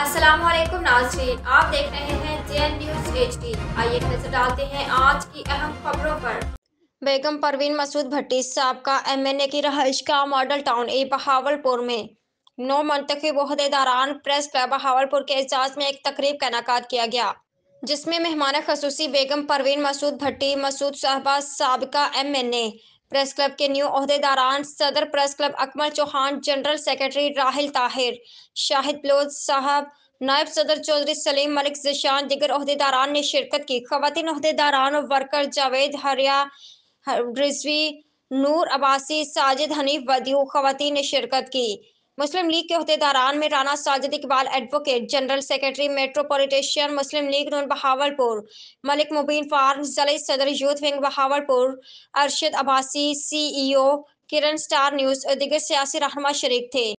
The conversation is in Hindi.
अस्सलाम वालेकुम नाजरीन आप देख रहे हैं J N news H D आइए नजर डालते हैं आज की अहम खबरों पर बेगम परवीन मसूद भट्टी साहब का एम एन ए की रहाइश का मॉडल टाउन ए बहावलपुर में नौ मंतखब अहदेदारान प्रेस क्लब बहावलपुर के एजाज में एक तकरीब का इनका किया गया जिसमें मेहमान खसूसी बेगम परवीन मसूद भट्टी मसूद साहबा सबका M N A press club के न्यू अहदेदारान सदर press club Akmal Chauhan general secretary Rahil Tahir Shahid Baloch साहब नायब सदर चौधरी सलीम मलिक जशान दिगर अहदेदारान ने शिरकत की खवतिन अहदेदारान वर्कर जावेद हरिया रिजवी नूर अबासी साजिद हनीफ वदियो खवतिन ने शिरकत की मुस्लिम लीग के अहदेदारान में Rana Sajid Iqbal advocate general secretary metropolitan Muslim League Noon Bahawalpur Malik Mubeen फार्म जले सदर youth wing Bahawalpur Arshad Abbasi CEO e Kiran star news और दिग्गर सियासी रहनमा शरीक थे